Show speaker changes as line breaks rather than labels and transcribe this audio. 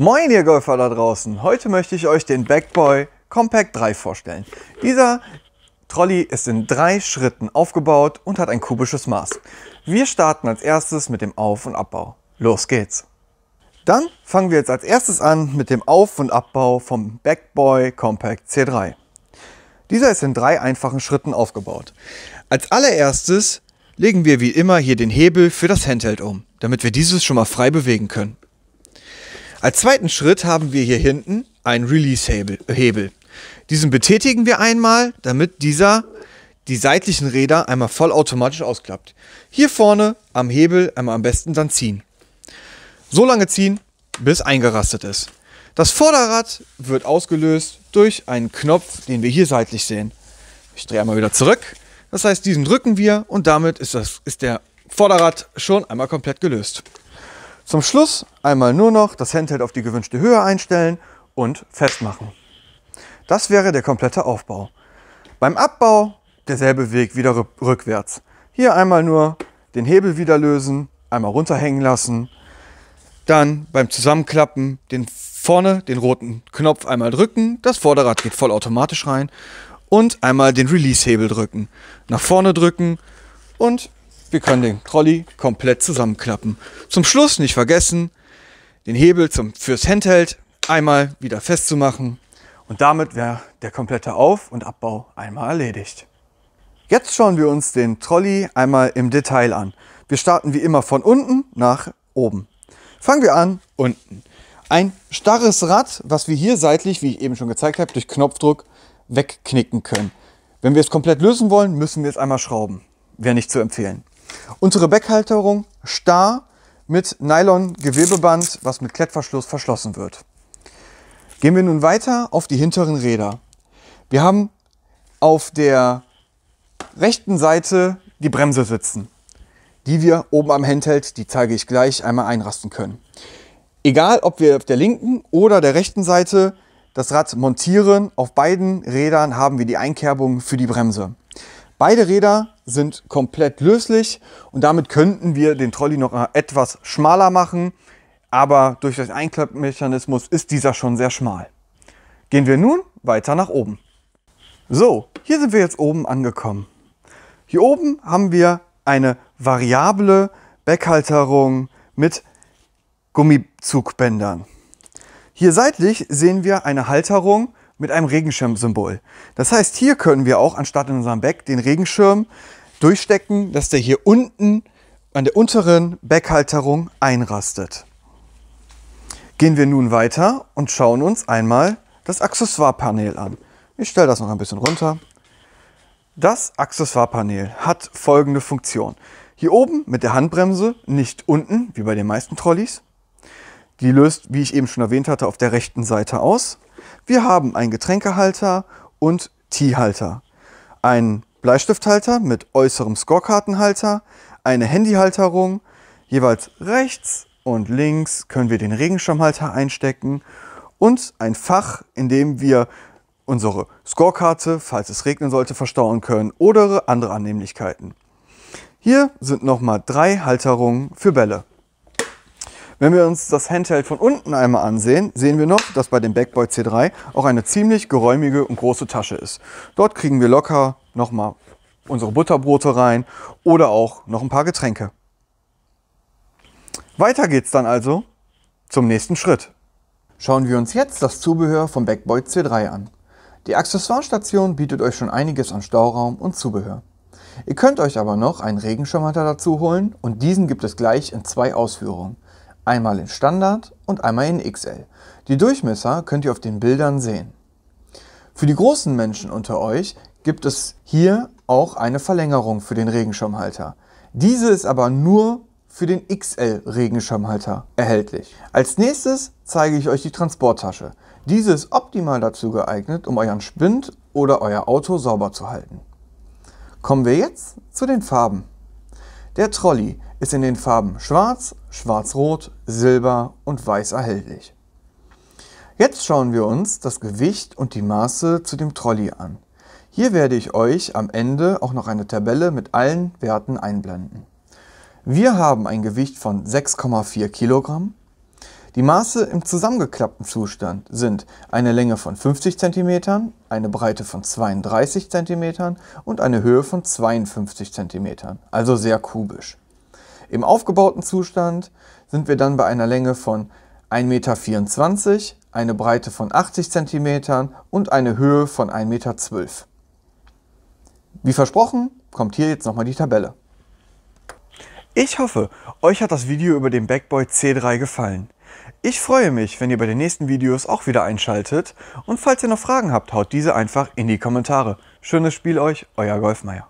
Moin ihr Golfer da draußen, heute möchte ich euch den Backboy Compact 3 vorstellen. Dieser Trolley ist in drei Schritten aufgebaut und hat ein kubisches Maß. Wir starten als erstes mit dem Auf- und Abbau. Los geht's! Dann fangen wir jetzt als erstes an mit dem Auf- und Abbau vom Backboy Compact C3. Dieser ist in drei einfachen Schritten aufgebaut. Als allererstes legen wir wie immer hier den Hebel für das Handheld um, damit wir dieses schon mal frei bewegen können. Als zweiten Schritt haben wir hier hinten einen Release-Hebel. Diesen betätigen wir einmal, damit dieser die seitlichen Räder einmal vollautomatisch ausklappt. Hier vorne am Hebel einmal am besten dann ziehen. So lange ziehen, bis eingerastet ist. Das Vorderrad wird ausgelöst durch einen Knopf, den wir hier seitlich sehen. Ich drehe einmal wieder zurück. Das heißt, diesen drücken wir und damit ist, das, ist der Vorderrad schon einmal komplett gelöst. Zum Schluss einmal nur noch das Handheld auf die gewünschte Höhe einstellen und festmachen. Das wäre der komplette Aufbau. Beim Abbau derselbe Weg wieder rückwärts. Hier einmal nur den Hebel wieder lösen, einmal runterhängen lassen, dann beim Zusammenklappen den vorne den roten Knopf einmal drücken, das Vorderrad geht vollautomatisch rein und einmal den Release-Hebel drücken. Nach vorne drücken und wir können den Trolley komplett zusammenklappen. Zum Schluss nicht vergessen, den Hebel zum, fürs Handheld einmal wieder festzumachen. Und damit wäre der komplette Auf- und Abbau einmal erledigt. Jetzt schauen wir uns den Trolley einmal im Detail an. Wir starten wie immer von unten nach oben. Fangen wir an unten. Ein starres Rad, was wir hier seitlich, wie ich eben schon gezeigt habe, durch Knopfdruck wegknicken können. Wenn wir es komplett lösen wollen, müssen wir es einmal schrauben. Wäre nicht zu empfehlen. Unsere Beckhalterung starr mit Nylon-Gewebeband, was mit Klettverschluss verschlossen wird. Gehen wir nun weiter auf die hinteren Räder. Wir haben auf der rechten Seite die Bremse sitzen, die wir oben am Handheld, die zeige ich gleich, einmal einrasten können. Egal, ob wir auf der linken oder der rechten Seite das Rad montieren, auf beiden Rädern haben wir die Einkerbung für die Bremse. Beide Räder sind komplett löslich und damit könnten wir den Trolley noch etwas schmaler machen, aber durch den Einklappmechanismus ist dieser schon sehr schmal. Gehen wir nun weiter nach oben. So, hier sind wir jetzt oben angekommen. Hier oben haben wir eine variable Backhalterung mit Gummizugbändern. Hier seitlich sehen wir eine Halterung mit einem Regenschirmsymbol. Das heißt, hier können wir auch anstatt in unserem Back den Regenschirm durchstecken, dass der hier unten an der unteren Backhalterung einrastet. Gehen wir nun weiter und schauen uns einmal das Accessoire-Panel an. Ich stelle das noch ein bisschen runter. Das Accessoire-Panel hat folgende Funktion. Hier oben mit der Handbremse, nicht unten, wie bei den meisten Trolleys. Die löst, wie ich eben schon erwähnt hatte, auf der rechten Seite aus. Wir haben einen Getränkehalter und Teehalter. Einen Bleistifthalter mit äußerem Scorekartenhalter, eine Handyhalterung, jeweils rechts und links können wir den Regenschirmhalter einstecken und ein Fach, in dem wir unsere Scorekarte, falls es regnen sollte, verstauen können oder andere Annehmlichkeiten. Hier sind nochmal drei Halterungen für Bälle. Wenn wir uns das Handheld von unten einmal ansehen, sehen wir noch, dass bei dem Backboy C3 auch eine ziemlich geräumige und große Tasche ist. Dort kriegen wir locker nochmal unsere Butterbrote rein oder auch noch ein paar Getränke. Weiter geht's dann also zum nächsten Schritt. Schauen wir uns jetzt das Zubehör vom Backboy C3 an. Die Accessoirestation bietet euch schon einiges an Stauraum und Zubehör. Ihr könnt euch aber noch einen Regenschirmhalter dazu holen und diesen gibt es gleich in zwei Ausführungen. Einmal in Standard und einmal in XL. Die Durchmesser könnt ihr auf den Bildern sehen. Für die großen Menschen unter euch gibt es hier auch eine Verlängerung für den Regenschirmhalter. Diese ist aber nur für den XL Regenschirmhalter erhältlich. Als nächstes zeige ich euch die Transporttasche. Diese ist optimal dazu geeignet, um euren Spind oder euer Auto sauber zu halten. Kommen wir jetzt zu den Farben. Der Trolley ist in den Farben Schwarz, Schwarz-Rot, Silber und Weiß erhältlich. Jetzt schauen wir uns das Gewicht und die Maße zu dem Trolley an. Hier werde ich euch am Ende auch noch eine Tabelle mit allen Werten einblenden. Wir haben ein Gewicht von 6,4 Kilogramm. Die Maße im zusammengeklappten Zustand sind eine Länge von 50 cm, eine Breite von 32 cm und eine Höhe von 52 cm, also sehr kubisch. Im aufgebauten Zustand sind wir dann bei einer Länge von 1,24 m, eine Breite von 80 cm und eine Höhe von 1,12 m. Wie versprochen, kommt hier jetzt nochmal die Tabelle. Ich hoffe, euch hat das Video über den Backboy C3 gefallen. Ich freue mich, wenn ihr bei den nächsten Videos auch wieder einschaltet und falls ihr noch Fragen habt, haut diese einfach in die Kommentare. Schönes Spiel euch, euer Golfmeier.